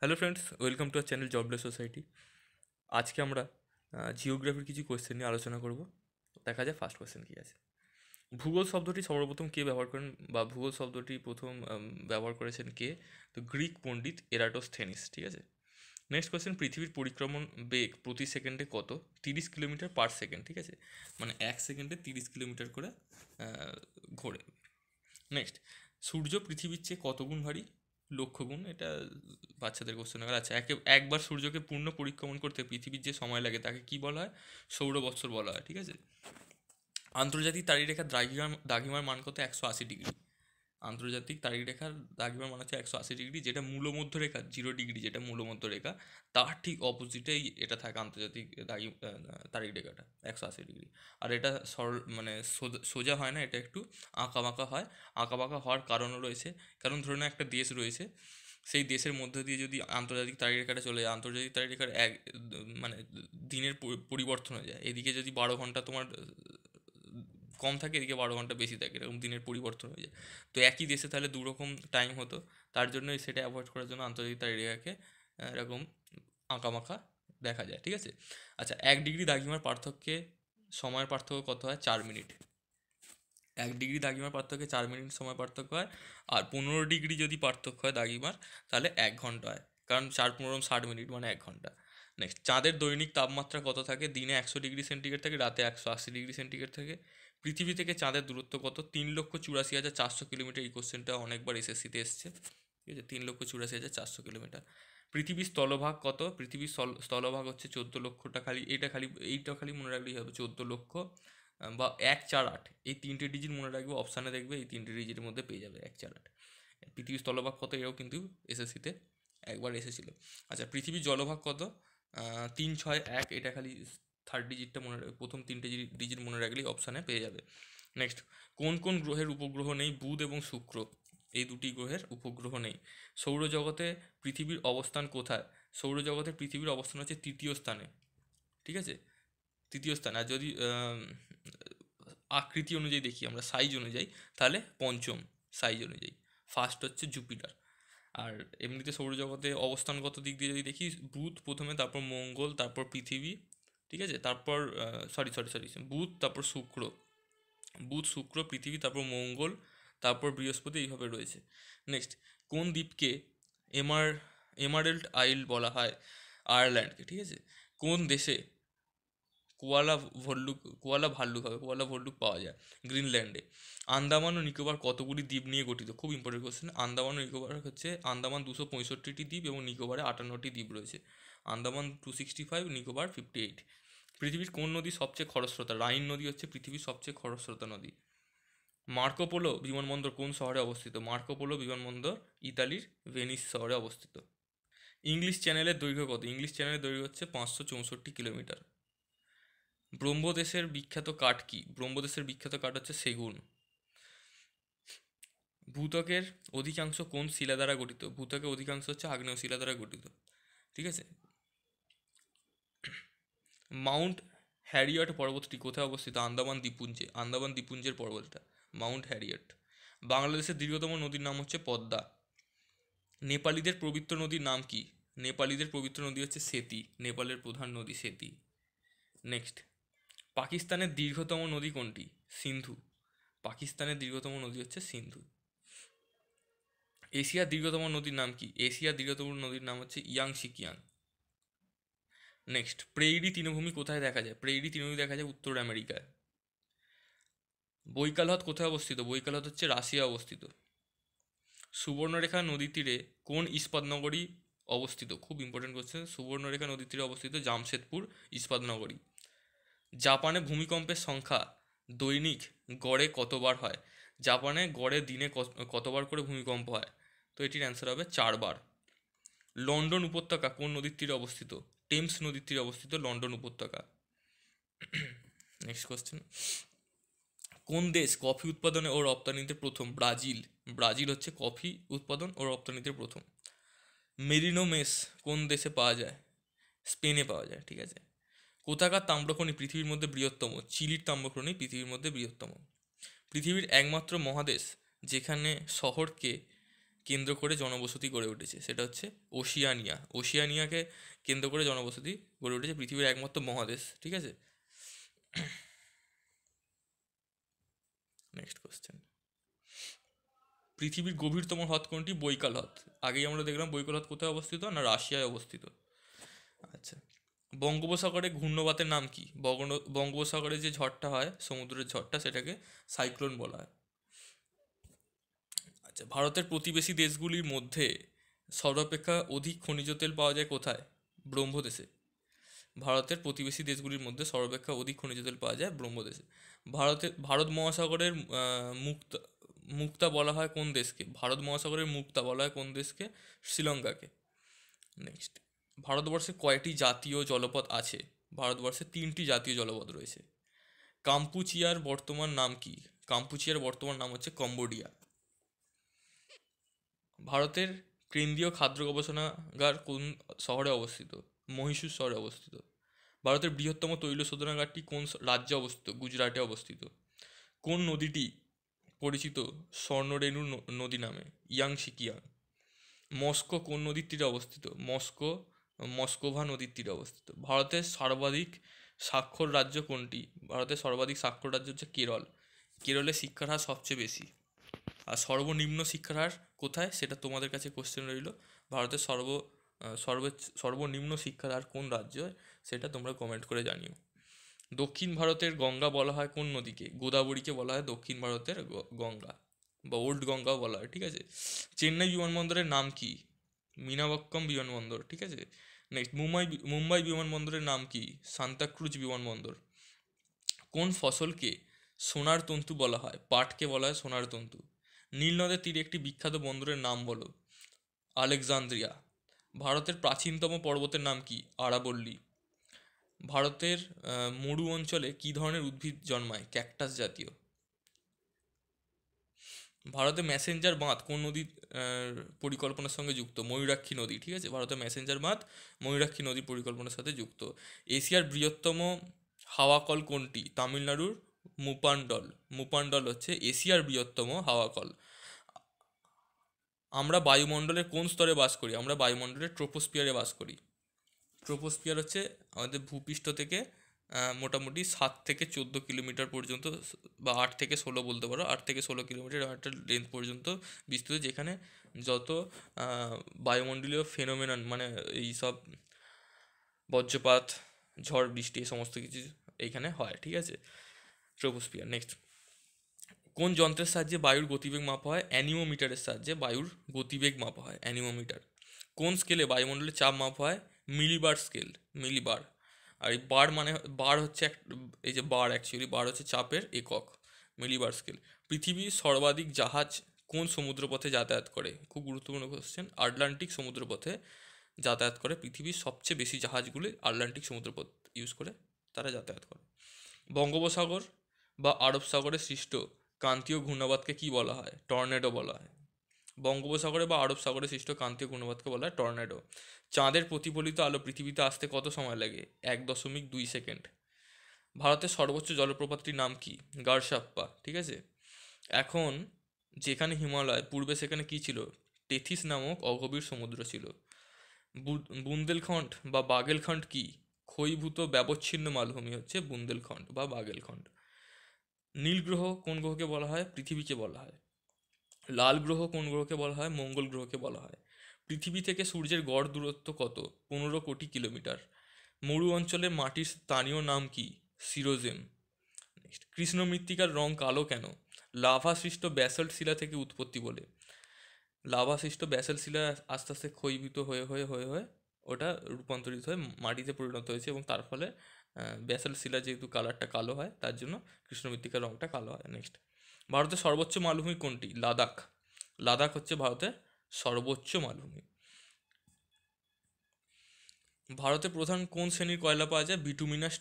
hello friends welcome to our channel jobless society আজকে আমরা জিওগ্রাফির কিছু কোয়েশ্চেন নিয়ে আলোচনা করব দেখা যায় ফার্স্ট কোয়েশ্চেন কী আছে ভূগোল শব্দটি সর্বপ্রথম কে ব্যবহার করেন বা ভূগোল শব্দটি প্রথম ব্যবহার করেছেন কে তো গ্রিক পণ্ডিত এরাটোস্থেনিস ঠিক আছে নেক্সট কোয়েশ্চেন পৃথিবীর পরিক্রমণ বেগ প্রতি সেকেন্ডে কত তিরিশ কিলোমিটার পার সেকেন্ড ঠিক আছে মানে এক সেকেন্ডে তিরিশ কিলোমিটার করে ঘোরে নেক্সট সূর্য পৃথিবীর চেয়ে কত গুণ ভারী লক্ষ্যগুণ এটা বাচ্চাদের কোশ্চেন করা আচ্ছা একে একবার সূর্যকে পূর্ণ পরিক্রমণ করতে পৃথিবীর যে সময় লাগে তাকে কি বলা হয় সৌর বৎসর বলা হয় ঠিক আছে আন্তর্জাতিক রেখা দ্রাঘিমার দ্রাঘিমার মান কত একশো আশি ডিগ্রি আন্তর্জাতিক তারিখ রেখার দাগিমা মানে হচ্ছে একশো আশি ডিগ্রি যেটা মূলমধ্য রেখা জিরো ডিগ্রি যেটা মূলমধ্য রেখা তার ঠিক অপোজিটেই এটা থাকে আন্তর্জাতিক দাগি তারিখ রেখাটা একশো আশি ডিগ্রি আর এটা সরল মানে সোজা হয় না এটা একটু আঁকা বাঁকা হয় আঁকা বাঁকা হওয়ার কারণও রয়েছে কারণ ধরুন একটা দেশ রয়েছে সেই দেশের মধ্য দিয়ে যদি আন্তর্জাতিক তারিখ রেখাটা চলে যায় আন্তর্জাতিক তারিখ রেখার এক মানে দিনের পরিবর্তন হয়ে যায় এদিকে যদি বারো ঘন্টা তোমার কম থাকে এদিকে বারো ঘন্টা বেশি থাকে এরকম দিনের পরিবর্তন হয়ে যায় তো একই দেশে তাহলে দুরকম টাইম হতো তার জন্যই সেটা অ্যাভয়েড করার জন্য আন্তর্জাতিক এরিয়াকে এরকম আঁকামাখা দেখা যায় ঠিক আছে আচ্ছা এক ডিগ্রি দাগিমার পার্থক্যে সময়ের পার্থক্য কত হয় চার মিনিট এক ডিগ্রি দাগিমার পার্থক্যে চার মিনিট সময় পার্থক্য হয় আর পনেরো ডিগ্রি যদি পার্থক্য হয় দাগিমার তাহলে এক ঘন্টা হয় কারণ চার পনেরো ষাট মিনিট মানে এক ঘন্টা নেক্সট চাঁদের দৈনিক তাপমাত্রা কত থাকে দিনে একশো ডিগ্রি সেন্টিগ্রেড থাকে রাতে একশো আশি ডিগ্রি সেন্টিগ্রেড থাকে পৃথিবী থেকে চাঁদের দূরত্ব কত তিন লক্ষ চুরাশি হাজার চারশো কিলোমিটার এই কোশ্চেনটা অনেকবার এসএসসিতে এসছে ঠিক আছে তিন লক্ষ চুরাশি হাজার চারশো কিলোমিটার পৃথিবীর স্থলভাগ কত পৃথিবীর স্থলভাগ হচ্ছে চোদ্দো লক্ষটা খালি এটা খালি এইটা খালি মনে রাখলেই হবে চোদ্দো লক্ষ বা এক চার আট এই তিনটে ডিজিট মনে রাখবে অপশানে দেখবে এই তিনটে ডিজিটের মধ্যে পেয়ে যাবে এক চার আট পৃথিবীর স্থলভাগ কত এও কিন্তু এসএসসিতে একবার এসেছিলো আচ্ছা পৃথিবীর জলভাগ কত তিন ছয় এক এটা খালি থার্ড ডিজিটটা মনে প্রথম তিনটে ডিজিট মনে রাখলেই অপশানে পেয়ে যাবে নেক্সট কোন কোন গ্রহের উপগ্রহ নেই বুধ এবং শুক্র এই দুটি গ্রহের উপগ্রহ নেই সৌরজগতে পৃথিবীর অবস্থান কোথায় সৌরজগতে পৃথিবীর অবস্থান হচ্ছে তৃতীয় স্থানে ঠিক আছে তৃতীয় স্থান আর যদি আকৃতি অনুযায়ী দেখি আমরা সাইজ অনুযায়ী তাহলে পঞ্চম সাইজ অনুযায়ী ফার্স্ট হচ্ছে জুপিটার আর এমনিতে সৌরজগতে অবস্থানগত দিক দিয়ে যদি দেখি বুধ প্রথমে তারপর মঙ্গল তারপর পৃথিবী ঠিক আছে তারপর সরি সরি সরি বুধ তারপর শুক্র বুধ শুক্র পৃথিবী তারপর মঙ্গল তারপর বৃহস্পতি এইভাবে রয়েছে নেক্সট কোন দ্বীপকে এমার এমারেল্ড আইল বলা হয় আয়ারল্যান্ডকে ঠিক আছে কোন দেশে কোয়ালা ভল্লুক কোয়ালা ভাল্লুক হবে কোয়ালা ভল্লুক পাওয়া যায় গ্রিনল্যান্ডে আন্দামান ও নিকোবর কতগুলি দ্বীপ নিয়ে গঠিত খুব ইম্পর্টেন্ট কোয়েশ্চেন আন্দামান ও নিকোবর হচ্ছে আন্দামান দুশো পঁয়ষট্টিটি দ্বীপ এবং নিকোবরে আটান্নটি দ্বীপ রয়েছে Andaman two sixty five Nicobar fifty eight পৃথিবীর কোন নদী সবচেয়ে খরস্রোতা রাইন নদী হচ্ছে পৃথিবীর সবচেয়ে খরস্রোতা নদী মার্কোপোলো বিমানবন্দর কোন শহরে অবস্থিত মার্কোপোলো বিমানবন্দর ইতালির ভেনিস শহরে অবস্থিত ইংলিশ চ্যানেলের দৈর্ঘ্য কত ইংলিশ চ্যানেলের দৈর্ঘ্য হচ্ছে পাঁচশো চৌষট্টি কিলোমিটার ব্রহ্মদেশের বিখ্যাত কাঠ কি ব্রহ্মদেশের বিখ্যাত কাঠ হচ্ছে সেগুন ভূতকের অধিকাংশ কোন শিলা দ্বারা গঠিত ভূতকের অধিকাংশ হচ্ছে আগ্নেয় শিলা দ্বারা গঠিত ঠিক আছে মাউন্ট হ্যারিয়ট পর্বতটি কোথায় অবস্থিত আন্দামান দ্বীপপুঞ্জে আন্দামান দ্বীপপুঞ্জের পর্বতটা মাউন্ট হ্যারিয়ট বাংলাদেশের দীর্ঘতম নদীর নাম হচ্ছে পদ্মা নেপালিদের পবিত্র নদীর নাম কি নেপালিদের পবিত্র নদী হচ্ছে সেতি নেপালের প্রধান নদী সেতি নেক্সট পাকিস্তানের দীর্ঘতম নদী কোনটি সিন্ধু পাকিস্তানের দীর্ঘতম নদী হচ্ছে সিন্ধু এশিয়ার দীর্ঘতম নদীর নাম কি এশিয়ার দীর্ঘতম নদীর নাম হচ্ছে ইয়াং সিকিয়াং নেক্সট প্রেইরি তৃণভূমি কোথায় দেখা যায় প্রেইরি তৃণভূমি দেখা যায় উত্তর আমেরিকায় বৈকাল হ্রদ কোথায় অবস্থিত বৈকাল হ্রদ হচ্ছে রাশিয়া অবস্থিত সুবর্ণরেখা নদীর তীরে কোন ইস্পাতনগরী অবস্থিত খুব ইম্পর্টেন্ট কোশ্চেন সুবর্ণরেখা নদীর তীরে অবস্থিত জামশেদপুর ইস্পাতনগরী জাপানে ভূমিকম্পের সংখ্যা দৈনিক গড়ে কতবার হয় জাপানে গড়ে দিনে কতবার করে ভূমিকম্প হয় তো এটির অ্যান্সার হবে চারবার লন্ডন উপত্যকা কোন নদীর তীরে অবস্থিত টেমস নদীর তীরে অবস্থিত লন্ডন উপত্যকা নেক্সট কোয়েশ্চেন কোন দেশ কফি উৎপাদনে ও রপ্তানিতে প্রথম ব্রাজিল ব্রাজিল হচ্ছে কফি উৎপাদন ও রপ্তানিতে প্রথম মেরিনো মেস কোন দেশে পাওয়া যায় স্পেনে পাওয়া যায় ঠিক আছে কোথাকার তাম্রখনি পৃথিবীর মধ্যে বৃহত্তম চিলির তাম্রখনি পৃথিবীর মধ্যে বৃহত্তম পৃথিবীর একমাত্র মহাদেশ যেখানে শহরকে কেন্দ্র করে জনবসতি গড়ে উঠেছে সেটা হচ্ছে ওশিয়ানিয়া ওশিয়ানিয়াকে কেন্দ্র করে জনবসতি গড়ে উঠেছে পৃথিবীর একমাত্র মহাদেশ ঠিক আছে নেক্সট কোশ্চেন পৃথিবীর গভীরতম হ্রদ কোনটি বৈকাল হ্রদ আগেই আমরা দেখলাম বৈকাল হ্রদ কোথায় অবস্থিত না রাশিয়ায় অবস্থিত আচ্ছা বঙ্গোপসাগরে ঘূর্ণবাতের নাম কি বঙ্গোপসাগরে যে ঝড়টা হয় সমুদ্রের ঝড়টা সেটাকে সাইক্লোন বলা হয় আচ্ছা ভারতের প্রতিবেশী দেশগুলির মধ্যে সর্বাপেক্ষা অধিক খনিজ তেল পাওয়া যায় কোথায় ব্রহ্মদেশে ভারতের প্রতিবেশী দেশগুলির মধ্যে সর্বাপেক্ষা অধিক খনিজ তেল পাওয়া যায় ব্রহ্মদেশে ভারতে ভারত মহাসাগরের মুক্তা মুক্তা বলা হয় কোন দেশকে ভারত মহাসাগরের মুক্তা বলা হয় কোন দেশকে শ্রীলঙ্কাকে নেক্সট ভারতবর্ষে কয়টি জাতীয় জলপথ আছে ভারতবর্ষে তিনটি জাতীয় জলপথ রয়েছে কাম্পুচিয়ার বর্তমান নাম কি কাম্পুচিয়ার বর্তমান নাম হচ্ছে কম্বোডিয়া ভারতের কেন্দ্রীয় খাদ্য গবেষণাগার কোন শহরে অবস্থিত মহীশূর শহরে অবস্থিত ভারতের বৃহত্তম তৈল শোধনাগারটি কোন রাজ্যে অবস্থিত গুজরাটে অবস্থিত কোন নদীটি পরিচিত স্বর্ণরেণুর নদী নামে কিয়াং মস্কো কোন নদীর তীরে অবস্থিত মস্কো মস্কোভা নদীর তীরে অবস্থিত ভারতের সর্বাধিক স্বাক্ষর রাজ্য কোনটি ভারতের সর্বাধিক স্বাক্ষর রাজ্য হচ্ছে কেরল কেরলে শিক্ষার হার সবচেয়ে বেশি আর সর্বনিম্ন শিক্ষার হার কোথায় সেটা তোমাদের কাছে কোশ্চেন রইল ভারতের সর্ব সর্ব সর্বনিম্ন শিক্ষার হার কোন রাজ্য সেটা তোমরা কমেন্ট করে জানিও দক্ষিণ ভারতের গঙ্গা বলা হয় কোন নদীকে গোদাবরীকে বলা হয় দক্ষিণ ভারতের গঙ্গা বা ওল্ড গঙ্গাও বলা হয় ঠিক আছে চেন্নাই বিমানবন্দরের নাম কি মিনাবক্কম বিমানবন্দর ঠিক আছে নেক্সট মুম্বাই মুম্বাই বিমানবন্দরের নাম কি সান্তাক্রুজ বিমানবন্দর কোন ফসলকে সোনার তন্তু বলা হয় পাটকে বলা হয় সোনার তন্তু নীল নদের তীরে একটি বিখ্যাত বন্দরের নাম বলো আলেকজান্দ্রিয়া ভারতের প্রাচীনতম পর্বতের নাম কি আরাবল্লী ভারতের মরু অঞ্চলে কী ধরনের উদ্ভিদ জন্মায় ক্যাকটাস জাতীয় ভারতে ম্যাসেঞ্জার বাঁধ কোন নদী পরিকল্পনার সঙ্গে যুক্ত ময়ূরাক্ষী নদী ঠিক আছে ভারতের ম্যাসেঞ্জার বাঁধ ময়ূরাক্ষী নদী পরিকল্পনার সাথে যুক্ত এশিয়ার বৃহত্তম হাওয়া কল কোনটি তামিলনাড়ুর মুপান্ডল মুপান্ডল হচ্ছে এশিয়ার বৃহত্তম হাওয়া কল আমরা বায়ুমণ্ডলের কোন স্তরে বাস করি আমরা বায়ুমণ্ডলের ট্রোপোস্পিয়ারে বাস করি ট্রোপোস্পিয়ার হচ্ছে আমাদের ভূপৃষ্ঠ থেকে মোটামুটি সাত থেকে চোদ্দ কিলোমিটার পর্যন্ত বা আট থেকে ষোলো বলতে পারো আট থেকে ষোলো কিলোমিটার একটা লেন্থ পর্যন্ত বিস্তৃত যেখানে যত বায়ুমণ্ডলীয় ফেনোমেনন মানে এই সব বজ্রপাত ঝড় বৃষ্টি এই সমস্ত কিছু এইখানে হয় ঠিক আছে ট্রোপোস্পিয়ার নেক্সট কোন যন্ত্রের সাহায্যে বায়ুর গতিবেগ মাপা হয় অ্যানিমোমিটারের সাহায্যে বায়ুর গতিবেগ মাপা হয় অ্যানিমোমিটার কোন স্কেলে বায়ুমণ্ডলের চাপ মাপা হয় মিলিবার স্কেল মিলিবার আর এই বার মানে বার হচ্ছে এক এই যে বার অ্যাকচুয়ালি বার হচ্ছে চাপের একক মিলিবার স্কেল পৃথিবীর সর্বাধিক জাহাজ কোন সমুদ্রপথে যাতায়াত করে খুব গুরুত্বপূর্ণ কোশ্চেন আটলান্টিক সমুদ্রপথে যাতায়াত করে পৃথিবীর সবচেয়ে বেশি জাহাজগুলি আটলান্টিক সমুদ্রপথ ইউজ করে তারা যাতায়াত করে বঙ্গোপসাগর বা আরব সাগরে সৃষ্ট ক্রান্তীয় ঘূর্ণাবাদকে কী বলা হয় টর্নেডো বলা হয় বঙ্গোপসাগরে বা আরব সাগরে সৃষ্ট কান্তীয় গুণবাদকে বলা হয় টর্নেডো চাঁদের প্রতিফলিত আলো পৃথিবীতে আসতে কত সময় লাগে এক দশমিক দুই সেকেন্ড ভারতের সর্বোচ্চ জলপ্রপাতটির নাম কি গারসাপ্পা ঠিক আছে এখন যেখানে হিমালয় পূর্বে সেখানে কি ছিল টেথিস নামক অগভীর সমুদ্র ছিল বুন্দেলখণ্ড বা বাগেলখণ্ড কি ক্ষয়ীভূত ব্যবচ্ছিন্ন মালভূমি হচ্ছে বুন্দেলখণ্ড বা বাগেলখণ্ড নীলগ্রহ কোন গ্রহকে বলা হয় পৃথিবীকে বলা হয় লাল গ্রহ কোন গ্রহকে বলা হয় মঙ্গল গ্রহকে বলা হয় পৃথিবী থেকে সূর্যের গড় দূরত্ব কত পনেরো কোটি কিলোমিটার মরু অঞ্চলে মাটির স্থানীয় নাম কি সিরোজেম কৃষ্ণ মৃত্তিকার রং কালো কেন লাভা সৃষ্ট ব্যাসল্ট শিলা থেকে উৎপত্তি বলে লাভা সৃষ্ট ব্যাসল্ট শিলা আস্তে আস্তে ক্ষয়ীভূত হয়ে হয়ে হয়ে হয়ে ওটা রূপান্তরিত হয়ে মাটিতে পরিণত হয়েছে এবং তার ফলে ব্যাসল্ট শিলা যেহেতু কালারটা কালো হয় তার জন্য কৃষ্ণ মৃত্তিকার রংটা কালো হয় নেক্সট ভারতের সর্বোচ্চ মালভূমি কোনটি লাদাখ লাদাখ হচ্ছে ভারতের সর্বোচ্চ মালভূমি ভারতে প্রধান কোন শ্রেণীর কয়লা পাওয়া যায় বিটুমিনাস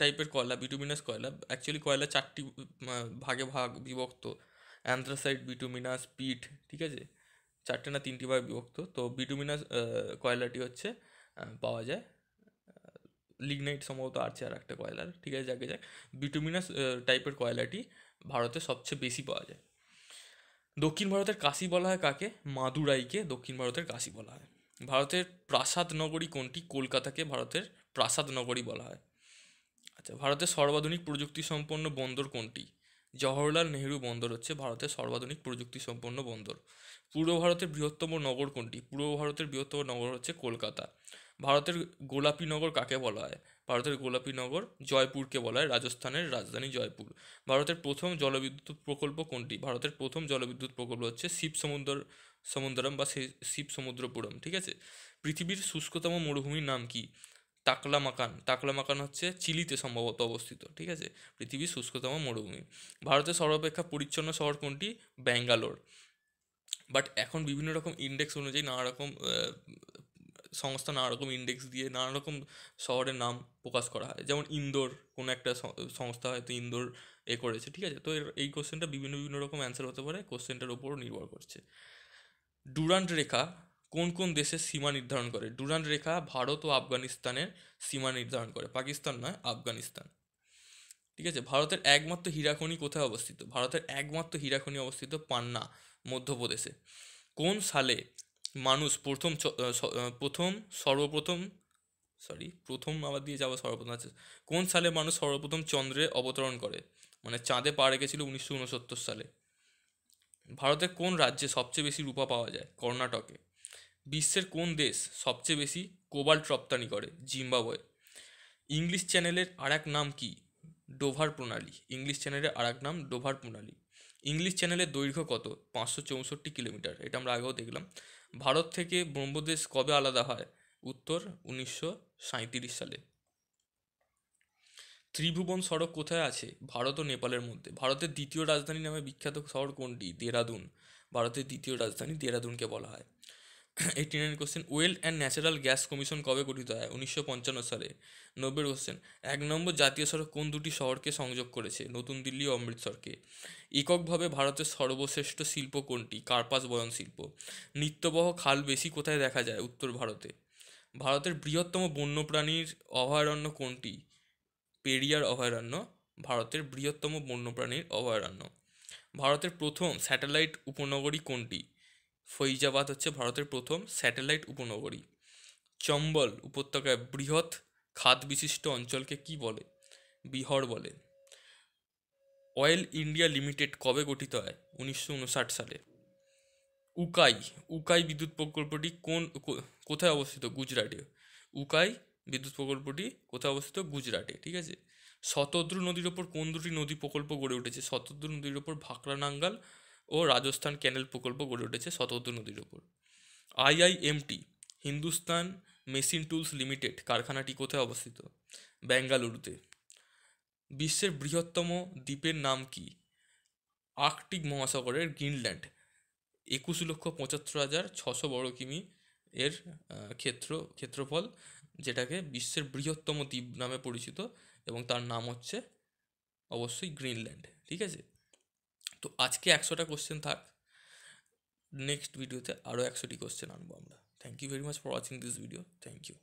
টাইপের কয়লা বিটুমিনাস কয়লা অ্যাকচুয়ালি কয়লা চারটি ভাগে ভাগ বিভক্ত অ্যান্থ্রাসাইড বিটুমিনাস পিট ঠিক আছে চারটে না তিনটি ভাগে বিভক্ত তো বিটুমিনাস কয়লাটি হচ্ছে পাওয়া যায় লিগনাইট সম্ভবত আছে আর একটা কয়লার ঠিক আছে যাকে যাক বিটুমিনাস টাইপের কয়লাটি ভারতে সবচেয়ে বেশি পাওয়া যায় দক্ষিণ ভারতের কাশি বলা হয় কাকে মাদুরাইকে দক্ষিণ ভারতের কাশি বলা হয় ভারতের প্রাসাদ নগরী কোনটি কলকাতাকে ভারতের প্রাসাদ নগরী বলা হয় আচ্ছা ভারতের সর্বাধুনিক প্রযুক্তি সম্পন্ন বন্দর কোনটি জওহরলাল নেহরু বন্দর হচ্ছে ভারতের সর্বাধুনিক প্রযুক্তি সম্পন্ন বন্দর পূর্ব ভারতের বৃহত্তম নগর কোনটি পূর্ব ভারতের বৃহত্তম নগর হচ্ছে কলকাতা ভারতের গোলাপী নগর কাকে বলা হয় ভারতের গোলাপী নগর জয়পুরকে বলা হয় রাজস্থানের রাজধানী জয়পুর ভারতের প্রথম জলবিদ্যুৎ প্রকল্প কোনটি ভারতের প্রথম জলবিদ্যুৎ প্রকল্প হচ্ছে শিব সমুদ্র সমুদ্রম বা শিব সমুদ্রপুরম ঠিক আছে পৃথিবীর শুষ্কতম মরুভূমির নাম কি তাকলামাকান তাকলামাকান হচ্ছে চিলিতে সম্ভবত অবস্থিত ঠিক আছে পৃথিবীর শুষ্কতম মরুভূমি ভারতের সর্বাপেক্ষা পরিচ্ছন্ন শহর কোনটি ব্যাঙ্গালোর বাট এখন বিভিন্ন রকম ইন্ডেক্স অনুযায়ী নানা রকম সংস্থা নানা রকম ইন্ডেক্স দিয়ে নানা রকম শহরের নাম প্রকাশ করা হয় যেমন ইন্দোর কোনো একটা সংস্থা হয়তো ইন্দোর এ করেছে ঠিক আছে তো এই কোশ্চেনটা বিভিন্ন বিভিন্ন রকম অ্যান্সার হতে পারে কোশ্চেনটার ওপর নির্ভর করছে ডুরান্ট রেখা কোন কোন দেশের সীমা নির্ধারণ করে ডুরান্ট রেখা ভারত ও আফগানিস্তানের সীমা নির্ধারণ করে পাকিস্তান নয় আফগানিস্তান ঠিক আছে ভারতের একমাত্র হীরাখনি কোথায় অবস্থিত ভারতের একমাত্র হীরাখনি অবস্থিত পান্না মধ্যপ্রদেশে কোন সালে মানুষ প্রথম প্রথম সর্বপ্রথম সরি প্রথম আবার দিয়ে যাওয়া সর্বপ্রথম আছে আচ্ছা, কোন সালে মানুষ সর্বপ্রথম চন্দ্রে অবতরণ করে মানে চাঁদে পা রেখেছিল উনিশশো উনসত্তর সালে ভারতের কোন রাজ্যে সবচেয়ে বেশি রূপা পাওয়া যায় কর্ণাটকে বিশ্বের কোন দেশ সবচেয়ে বেশি কোবাল্ট রপ্তানি করে জিম্বাবয়ে ইংলিশ চ্যানেলের আর এক নাম কি ডোভার প্রণালী ইংলিশ চ্যানেলের আর এক নাম ডোভার প্রণালী ইংলিশ চ্যানেলের দৈর্ঘ্য কত পাঁচশো চৌষট্টি কিলোমিটার এটা আমরা আগেও দেখলাম ভারত থেকে ব্রহ্মদেশ কবে আলাদা হয় উত্তর উনিশশো সালে ত্রিভুবন সড়ক কোথায় আছে ভারত ও নেপালের মধ্যে ভারতের দ্বিতীয় রাজধানী নামে বিখ্যাত শহর কোনটি দেরাদুন ভারতের দ্বিতীয় রাজধানী দেরাদুনকে বলা হয় eighty nine question oil and natural gas commission কবে গঠিত হয় উনিশশো পঞ্চান্ন সালে নব্বই কোশ্চেন এক নম্বর জাতীয় সড়ক কোন দুটি শহরকে সংযোগ করেছে নতুন দিল্লি ও অমৃতসরকে এককভাবে ভারতের সর্বশ্রেষ্ঠ শিল্প কোনটি কার্পাস বয়ন শিল্প নিত্যবহ খাল বেশি কোথায় দেখা যায় উত্তর ভারতে ভারতের বৃহত্তম বন্যপ্রাণীর অভয়ারণ্য কোনটি পেরিয়ার অভয়ারণ্য ভারতের বৃহত্তম বন্যপ্রাণীর অভয়ারণ্য ভারতের প্রথম স্যাটেলাইট উপনগরী কোনটি ফৈজাবাদ হচ্ছে ভারতের প্রথম স্যাটেলাইট উপনগরী চম্বল উপত্যকায় বৃহৎ খাত বিশিষ্ট অঞ্চলকে কি বলে বিহর বলে অয়েল ইন্ডিয়া লিমিটেড কবে গঠিত হয় উনিশশো সালে উকাই উকাই বিদ্যুৎ প্রকল্পটি কোন কোথায় অবস্থিত গুজরাটে উকাই বিদ্যুৎ প্রকল্পটি কোথায় অবস্থিত গুজরাটে ঠিক আছে শতদ্রু নদীর ওপর কোন দুটি নদী প্রকল্প গড়ে উঠেছে শতদ্রু নদীর ওপর ভাকরা নাঙ্গাল ও রাজস্থান ক্যানেল প্রকল্প গড়ে উঠেছে শতদ্র নদীর ওপর IIMT Hindustan machine tools limited কারখানাটি কোথায় অবস্থিত বেঙ্গালুরুতে বিশ্বের বৃহত্তম দ্বীপের নাম কি আর্কটিক মহাসাগরের গ্রিনল্যান্ড একুশ লক্ষ পঁচাত্তর হাজার ছশো বড় কিমি এর ক্ষেত্র ক্ষেত্রফল যেটাকে বিশ্বের বৃহত্তম দ্বীপ নামে পরিচিত এবং তার নাম হচ্ছে অবশ্যই গ্রিনল্যান্ড ঠিক আছে তো আজকে একশোটা কোশ্চেন থাক নেক্সট ভিডিওতে আরও একশোটি কোশ্চেন আনবো আমরা thank you very much for watching this video thank you